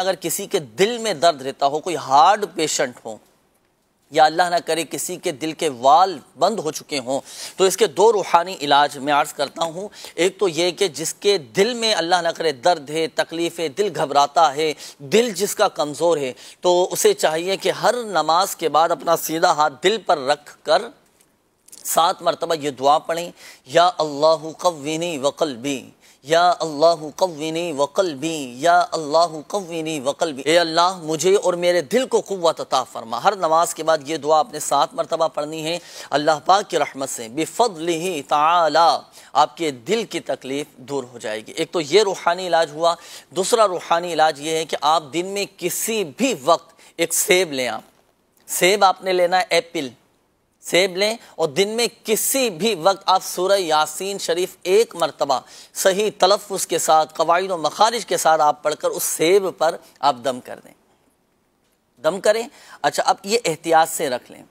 अगर किसी के दिल में दर्द रहता हो कोई हार्ड पेशेंट हो या अल्लाह ना करे किसी के दिल के वाल बंद हो चुके हों तो इसके दो रूहानी इलाज मैं अर्ज़ करता हूँ एक तो ये कि जिसके दिल में अल्लाह ना करे दर्द है तकलीफ़ है दिल घबराता है दिल जिसका कमज़ोर है तो उसे चाहिए कि हर नमाज के बाद अपना सीधा हाथ दिल पर रख कर सात मरतबा ये दुआ पढ़ें या अल्लाह कविनी वकल भी या अल्लाह कविनी वकल भी या अल्लाह कविनी वकल भी ए अल्लाह मुझे और मेरे दिल को कुत अता फरमा हर नमाज के बाद ये दुआ आपने सात मरतबा पढ़नी है अल्लाह पाक की रहमत से बेफल ही ताला आपके दिल की तकलीफ़ दूर हो जाएगी एक तो ये रूहानी इलाज हुआ दूसरा रूहानी इलाज ये है कि आप दिन में किसी भी वक्त एक सेब लें आप सेब आपने लेना है एप्पल सेब लें और दिन में किसी भी वक्त आप सूर्य यासीन शरीफ एक मरतबा सही तलफ़ के साथ कवायद और मखारिज के साथ आप पढ़कर उस सेब पर आप दम कर दें दम करें अच्छा अब ये एहतियात से रख लें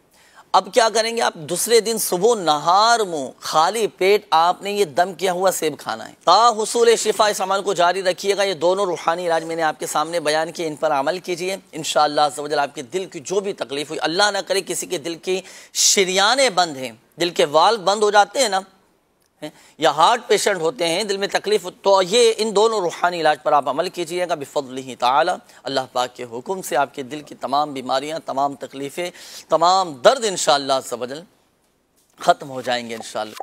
अब क्या करेंगे आप दूसरे दिन सुबह नहार मुंह खाली पेट आपने ये दम किया हुआ सेब खाना है ता हसूल शिफा इस अमल को जारी रखिएगा ये दोनों रूहानी इलाज मैंने आपके सामने बयान किए इन पर अमल कीजिए इन शजल आपके दिल की जो भी तकलीफ हुई अल्लाह ना करे किसी के दिल की शरियाने बंद हैं दिल के वाल बंद हो जाते हैं ना या हार्ट पेशेंट होते हैं दिल में तकलीफ तो ये इन दोनों रूहानी इलाज पर आप अमल कीजिएगा बिफल ही अल्लाह पाक के हुक्म से आपके दिल की तमाम बीमारियाँ तमाम तकलीफ़ें तमाम दर्द इन शजल ख़त्म हो जाएंगे इन